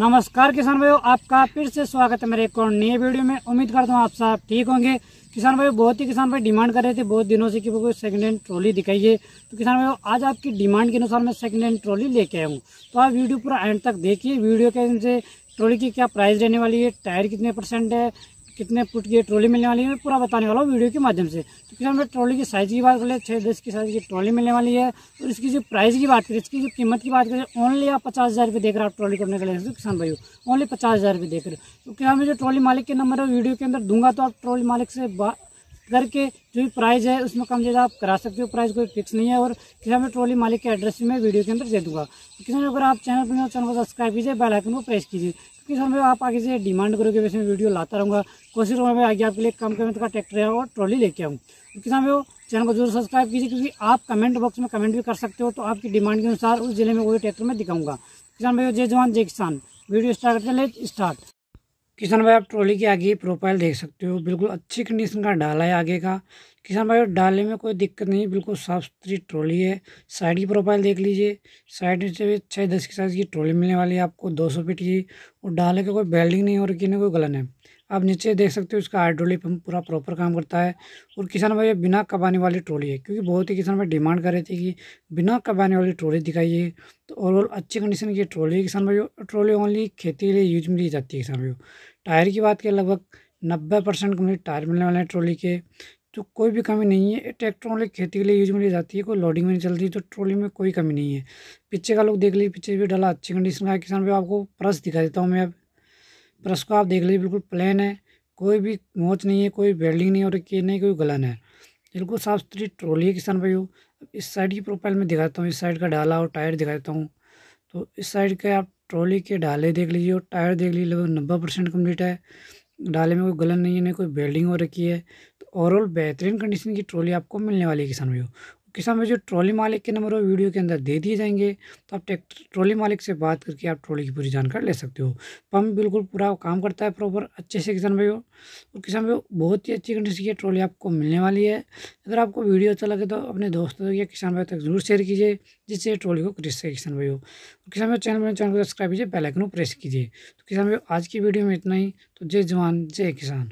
नमस्कार किसान भाइयों आपका फिर से स्वागत है मेरे एक और नए वीडियो में उम्मीद करता हूँ आप सब ठीक होंगे किसान भाइयों बहुत ही किसान भाई डिमांड कर रहे थे बहुत दिनों से कि वो कोई सेकंड हैंड ट्रॉली दिखाइए तो किसान भाइयों आज आपकी डिमांड के अनुसार मैं सेकंड हैंड ट्रॉली लेके आया हूँ तो आप वीडियो पूरा एंड तक देखिए वीडियो के ट्रॉली की क्या प्राइस रहने वाली है टायर कितने परसेंट है कितने फुट की ट्रॉली मिलने वाली है पूरा बताने वाला हूँ वीडियो के माध्यम से तो किसान भाई ट्रॉली की साइज़ की बात करें छः दस की साइज़ की ट्रॉली मिलने वाली है और इसकी जो प्राइस की बात करें इसकी जो कीमत की बात करें ओनली आप पचास हज़ार रुपये देख रहे हो आप ट्रॉली करने के लिए तो किसान भाई ओनली पचास हज़ार रुपये देख रहे हो तो किसान मैं जो ट्रॉली मालिक के नंबर है वीडियो के अंदर दूंगा तो आप ट्रॉली मालिक से करके जो भी प्राइस है उसमें कम ज़्यादा आप करा सकते हो प्राइस कोई फिक्स नहीं है और किसान में ट्रॉली मालिक के एड्रेस मैं वीडियो के अंदर दे दूंगा तो किसान अगर आप चैनल पर चैनल को सब्सक्राइब कीजिए बेल आइकन को प्रेस कीजिए किसान में आप आगे से डिमांड करोगे वैसे मैं वीडियो लाता रहूँगा कोशिश करूँगा मैं आगे आपके लिए कम कीमत का ट्रैक्टर और ट्रॉली लेके आऊँ किसान में चैनल को जरूर सब्सक्राइब कीजिए क्योंकि आप कमेंट बॉक्स में कमेंट भी कर सकते हो तो आपकी डिमांड के अनुसार उस जिले में वही ट्रैक्टर में दिखाऊंगा किसान भाई जय जवान जय किसान वीडियो स्टार्ट करते लेट स्टार्ट किसान भाई आप ट्रॉली के आगे प्रोफाइल देख सकते हो बिल्कुल अच्छी कंडीशन का डाला है आगे का किसान भाई डालने में कोई दिक्कत नहीं बिल्कुल साफ़ सुथरी ट्रॉली है साइड की प्रोफाइल देख लीजिए साइड से छः दस की साइज़ की ट्रॉली मिलने वाली है आपको दो सौ फीट की और डाले का कोई बेल्डिंग नहीं हो रखी ना कोई गलन है आप नीचे देख सकते हो इसका हाइड्रोलिक पंप पूरा प्रॉपर काम करता है और किसान भाई बिना कबाने वाली ट्रॉली है क्योंकि बहुत ही किसान भाई डिमांड कर रहे थे कि बिना कबाने वाली ट्रॉली दिखाइए तो ओवरऑल अच्छी कंडीशन की ट्रॉली है किसान भाई ट्रॉली ओनली खेती के लिए यूज में ली जाती है किसान भाई टायर की बात करें लगभग नब्बे परसेंट कंप्लीट टायर मिलने वाले हैं ट्रॉली के तो कोई भी कमी नहीं है ट्रैक्टरों वाली खेती के लिए यूज में ली जाती है कोई लोडिंग में नहीं चलती तो ट्रॉली में कोई कमी नहीं है पीछे का लोग देख लीजिए पीछे भी डाला अच्छी कंडीशन का किसान भी आपको प्रस दिखा देता हूँ मैं अब प्रस को आप देख लीजिए बिल्कुल प्लेन है कोई भी मोच नहीं है कोई वेल्डिंग नहीं हो रखी है नहीं कोई गलन है बिल्कुल साफ सुथरी ट्रॉली है किसान भाई इस साइड की प्रोफाइल में दिखाता हूँ इस साइड का डाला और टायर दिखा देता हूँ तो इस साइड के आप ट्रॉली के डाले देख लीजिए और टायर देख लीजिए लगभग नब्बे परसेंट कम्प्लीट है डाले में कोई गलन नहीं है नहीं कोई बेल्डिंग हो रखी है ओवरऑल बेहतरीन कंडीशन की ट्रॉली आपको मिलने वाली है किसान भाई किसान भाई जो ट्रॉली मालिक के नंबर वो वीडियो के अंदर दे दिए जाएंगे तो आप ट्रैक्टर ट्रॉली मालिक से बात करके आप ट्रॉली की पूरी जानकारी ले सकते हो पंप बिल्कुल पूरा काम करता है प्रॉपर अच्छे से किसान भाई और किसान भाई बहुत ही अच्छी कंडीशन की ट्रॉली आपको मिलने वाली है अगर आपको वीडियो अच्छा लगे तो अपने दोस्तों या किसान भाई तक जरूर शेयर कीजिए जिससे ट्रॉली को खरीद सके किसान हो किसान भाई चैनल में चैनल को सब्सक्राइब कीजिए बेलाइकन प्रेस कीजिए तो किसान भाई आज की वीडियो में इतना ही तो जय जवान जय किसान